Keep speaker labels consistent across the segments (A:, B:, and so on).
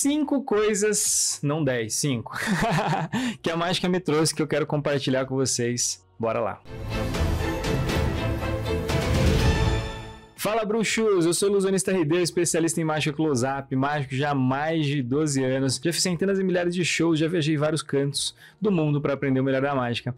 A: cinco coisas, não dez, cinco, que é a mágica me trouxe que eu quero compartilhar com vocês. Bora lá. Fala bruxos, eu sou ilusionista Ribeiro, especialista em mágica close-up, mágico já há mais de 12 anos. Já fiz centenas e milhares de shows, já viajei vários cantos do mundo para aprender o melhor da mágica.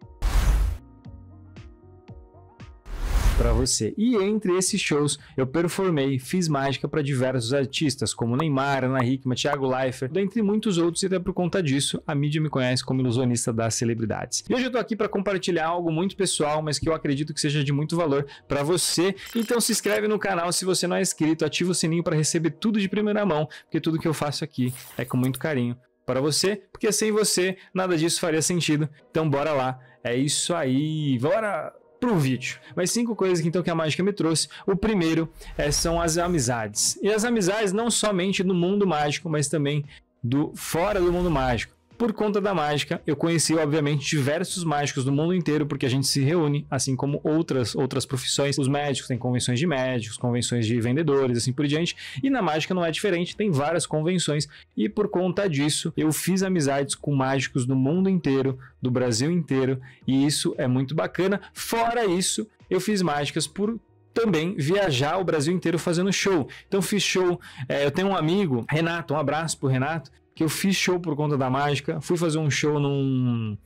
A: para você. E entre esses shows, eu performei, fiz mágica para diversos artistas, como Neymar, Ana Hickman, Thiago Leifert, dentre muitos outros, e até por conta disso, a mídia me conhece como ilusionista das celebridades. E hoje eu tô aqui para compartilhar algo muito pessoal, mas que eu acredito que seja de muito valor para você. Então se inscreve no canal se você não é inscrito, ativa o sininho para receber tudo de primeira mão, porque tudo que eu faço aqui é com muito carinho para você, porque sem você nada disso faria sentido. Então bora lá. É isso aí. Bora! pro vídeo. Mas cinco coisas que então que a mágica me trouxe. O primeiro é, são as amizades. E as amizades não somente no mundo mágico, mas também do fora do mundo mágico. Por conta da mágica, eu conheci, obviamente, diversos mágicos do mundo inteiro, porque a gente se reúne, assim como outras outras profissões. Os médicos têm convenções de médicos, convenções de vendedores, assim por diante. E na mágica não é diferente, tem várias convenções. E por conta disso, eu fiz amizades com mágicos do mundo inteiro, do Brasil inteiro, e isso é muito bacana. Fora isso, eu fiz mágicas por também viajar o Brasil inteiro fazendo show. Então fiz show. É, eu tenho um amigo, Renato, um abraço pro Renato, que eu fiz show por conta da mágica. Fui fazer um show num,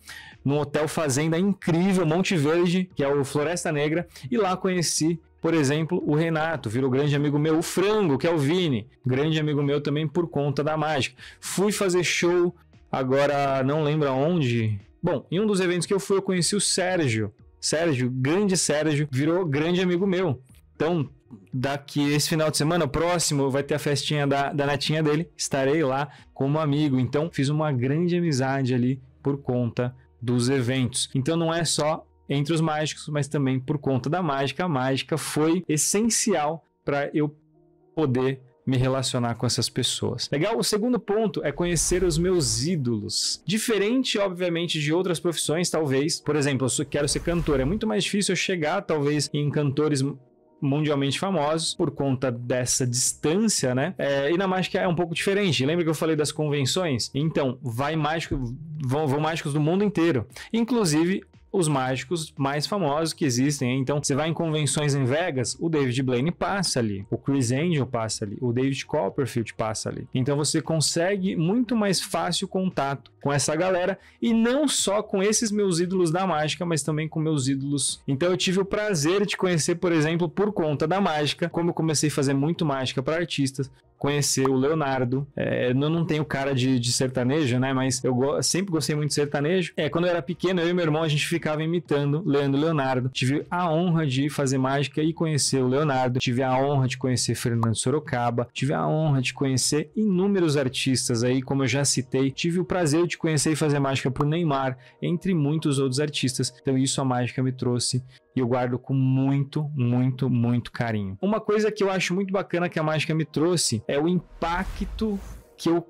A: num hotel fazenda incrível, Monte Verde, que é o Floresta Negra, e lá conheci por exemplo, o Renato virou grande amigo meu, o Frango, que é o Vini, grande amigo meu também por conta da mágica. Fui fazer show, agora não lembro aonde. Bom, em um dos eventos que eu fui, eu conheci o Sérgio. Sérgio, grande Sérgio, virou grande amigo meu. Então, daqui esse final de semana, próximo, vai ter a festinha da, da netinha dele. Estarei lá como amigo. Então, fiz uma grande amizade ali por conta dos eventos. Então, não é só entre os mágicos, mas também por conta da mágica. A mágica foi essencial para eu poder me relacionar com essas pessoas. Legal? O segundo ponto é conhecer os meus ídolos. Diferente, obviamente, de outras profissões, talvez. Por exemplo, eu quero ser cantor. É muito mais difícil eu chegar, talvez, em cantores mundialmente famosos por conta dessa distância, né? É, e na mágica é um pouco diferente. Lembra que eu falei das convenções? Então, vai mágico, vão, vão mágicos do mundo inteiro. Inclusive, os mágicos mais famosos que existem. Então, você vai em convenções em Vegas, o David Blaine passa ali, o Chris Angel passa ali, o David Copperfield passa ali. Então, você consegue muito mais fácil contato com essa galera e não só com esses meus ídolos da mágica, mas também com meus ídolos. Então, eu tive o prazer de conhecer, por exemplo, por conta da mágica, como eu comecei a fazer muito mágica para artistas, conhecer o Leonardo. É, eu não tenho cara de, de sertanejo, né? Mas eu go sempre gostei muito de sertanejo. É, quando eu era pequeno, eu e meu irmão, a gente ficava imitando Leandro Leonardo. Tive a honra de fazer mágica e conhecer o Leonardo. Tive a honra de conhecer Fernando Sorocaba. Tive a honra de conhecer inúmeros artistas aí, como eu já citei. Tive o prazer de conhecer e fazer mágica por Neymar, entre muitos outros artistas. Então isso a mágica me trouxe e eu guardo com muito, muito, muito carinho. Uma coisa que eu acho muito bacana que a mágica me trouxe é o impacto que eu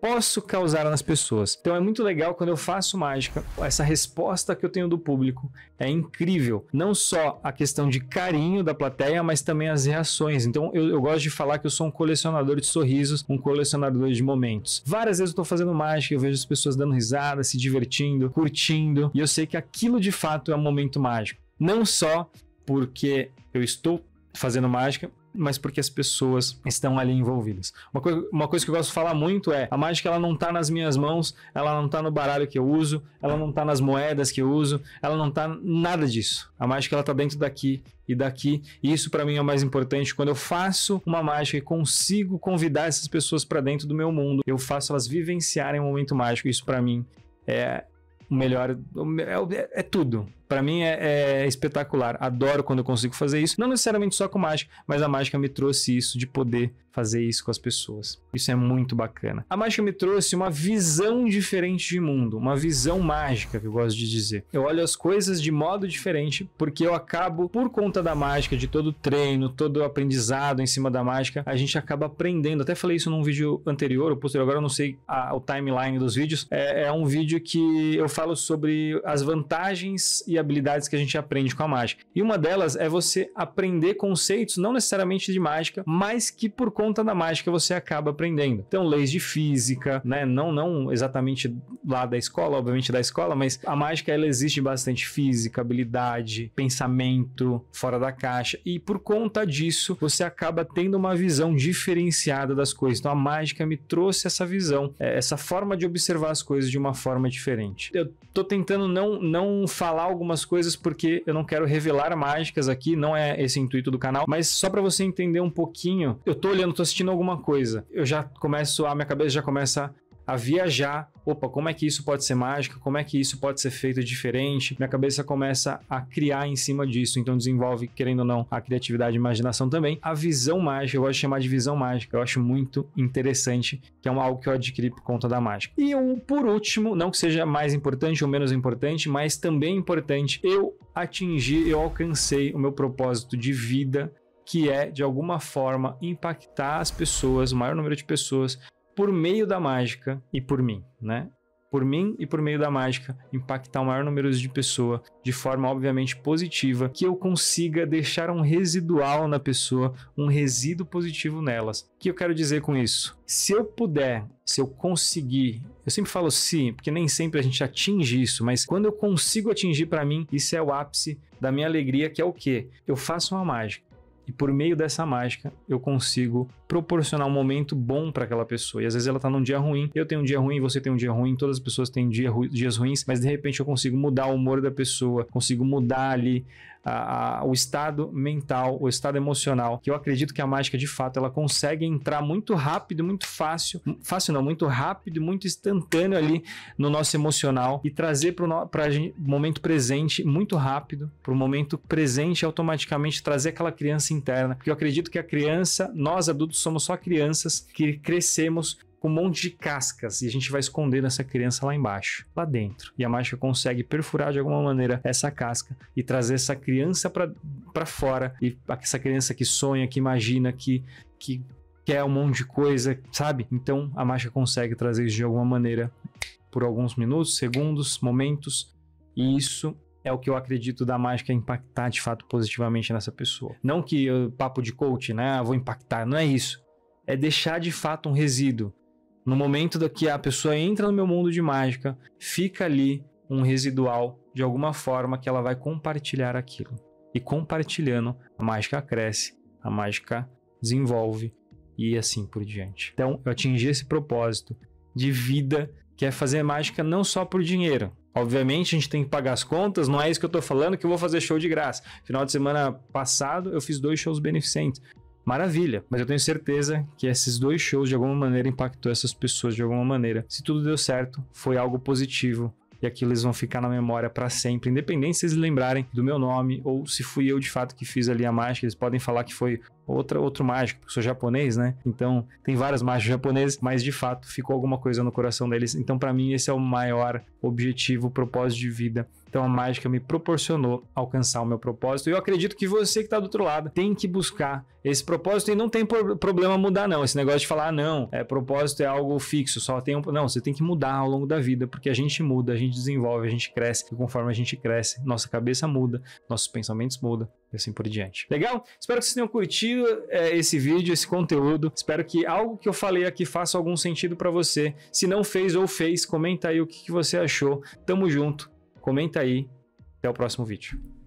A: posso causar nas pessoas. Então é muito legal quando eu faço mágica, essa resposta que eu tenho do público é incrível. Não só a questão de carinho da plateia, mas também as reações. Então eu, eu gosto de falar que eu sou um colecionador de sorrisos, um colecionador de momentos. Várias vezes eu tô fazendo mágica, eu vejo as pessoas dando risada, se divertindo, curtindo, e eu sei que aquilo de fato é um momento mágico. Não só porque eu estou fazendo mágica, mas porque as pessoas estão ali envolvidas. Uma, co uma coisa que eu gosto de falar muito é: a mágica ela não está nas minhas mãos, ela não está no baralho que eu uso, ela não está nas moedas que eu uso, ela não está nada disso. A mágica ela tá dentro daqui e daqui, e isso para mim é o mais importante. Quando eu faço uma mágica e consigo convidar essas pessoas para dentro do meu mundo, eu faço elas vivenciarem um momento mágico. Isso para mim é o melhor, é, é tudo. Para mim é, é, espetacular. Adoro quando eu consigo fazer isso. Não necessariamente só com mágica, mas a mágica me trouxe isso de poder fazer isso com as pessoas. Isso é muito bacana. A mágica me trouxe uma visão diferente de mundo, uma visão mágica que eu gosto de dizer. Eu olho as coisas de modo diferente porque eu acabo por conta da mágica, de todo o treino, todo o aprendizado em cima da mágica, a gente acaba aprendendo. Até falei isso num vídeo anterior ou posterior, agora eu não sei a, o timeline dos vídeos. É, é um vídeo que eu falo sobre as vantagens e habilidades que a gente aprende com a mágica. E uma delas é você aprender conceitos, não necessariamente de mágica, mas que por conta da mágica você acaba aprendendo. Então, leis de física, né? Não, não exatamente lá da escola, obviamente da escola, mas a mágica ela existe bastante física, habilidade, pensamento fora da caixa. E por conta disso, você acaba tendo uma visão diferenciada das coisas. Então, a mágica me trouxe essa visão, é, essa forma de observar as coisas de uma forma diferente. Eu tô tentando não, não falar alguma algumas coisas porque eu não quero revelar mágicas aqui, não é esse intuito do canal, mas só para você entender um pouquinho. Eu tô olhando, tô assistindo alguma coisa, eu já começo, a minha cabeça já começa a viajar. Opa, como é que isso pode ser mágica? Como é que isso pode ser feito diferente? Minha cabeça começa a criar em cima disso, então desenvolve, querendo ou não, a criatividade e imaginação também. A visão mágica, eu gosto de chamar de visão mágica, eu acho muito interessante, que é algo que eu adquiri por conta da mágica. E um, por último, não que seja mais importante ou menos importante, mas também importante, eu atingi, eu alcancei o meu propósito de vida que é de alguma forma impactar as pessoas, o maior número de pessoas por meio da mágica e por mim, né? Por mim e por meio da mágica, impactar o maior número de pessoas de forma obviamente positiva, que eu consiga deixar um residual na pessoa, um resíduo positivo nelas. O que eu quero dizer com isso? Se eu puder, se eu conseguir eu sempre falo sim, porque nem sempre a gente atinge isso, mas quando eu consigo atingir para mim, isso é o ápice da minha alegria, que é o quê? Eu faço uma mágica. E por meio dessa mágica, eu consigo proporcionar um momento bom para aquela pessoa. E às vezes ela tá num dia ruim, eu tenho um dia ruim, você tem um dia ruim, todas as pessoas têm dia ru dias ruins, mas de repente eu consigo mudar o humor da pessoa, consigo mudar ali a, a, o estado mental, o estado emocional, que eu acredito que a mágica de fato ela consegue entrar muito rápido, muito fácil, fácil não, muito rápido, muito instantâneo ali no nosso emocional e trazer para o no, momento presente muito rápido, para o momento presente automaticamente trazer aquela criança interna, porque eu acredito que a criança, nós adultos somos só crianças que crescemos com um monte de cascas e a gente vai esconder essa criança lá embaixo, lá dentro. E a mágica consegue perfurar de alguma maneira essa casca e trazer essa criança para fora. E essa criança que sonha, que imagina, que, que quer um monte de coisa, sabe? Então a mágica consegue trazer isso de alguma maneira por alguns minutos, segundos, momentos. E isso é o que eu acredito da mágica impactar de fato positivamente nessa pessoa. Não que eu, papo de coach, né? Ah, vou impactar, não é isso. É deixar de fato um resíduo no momento da que a pessoa entra no meu mundo de mágica, fica ali um residual de alguma forma que ela vai compartilhar aquilo. E compartilhando, a mágica cresce, a mágica desenvolve e assim por diante. Então, eu atingi esse propósito de vida, que é fazer mágica não só por dinheiro. Obviamente, a gente tem que pagar as contas, não é isso que eu tô falando, que eu vou fazer show de graça. Final de semana passado, eu fiz dois shows beneficentes. Maravilha, mas eu tenho certeza que esses dois shows de alguma maneira impactou essas pessoas de alguma maneira. Se tudo deu certo, foi algo positivo e aquilo eles vão ficar na memória para sempre, independente se eles lembrarem do meu nome ou se fui eu de fato que fiz ali a mágica, eles podem falar que foi outra, outro mágico, porque eu sou japonês, né? Então, tem várias mágicas japonesas, mas de fato ficou alguma coisa no coração deles. Então, para mim, esse é o maior objetivo, propósito de vida. Então a mágica me proporcionou alcançar o meu propósito. E eu acredito que você que está do outro lado tem que buscar esse propósito e não tem problema mudar, não. Esse negócio de falar, ah, não, é, propósito é algo fixo, só tem um. Não, você tem que mudar ao longo da vida, porque a gente muda, a gente desenvolve, a gente cresce. E conforme a gente cresce, nossa cabeça muda, nossos pensamentos mudam e assim por diante. Legal? Espero que vocês tenham curtido é, esse vídeo, esse conteúdo. Espero que algo que eu falei aqui faça algum sentido para você. Se não fez ou fez, comenta aí o que, que você achou achou. Tamo junto. Comenta aí. Até o próximo vídeo.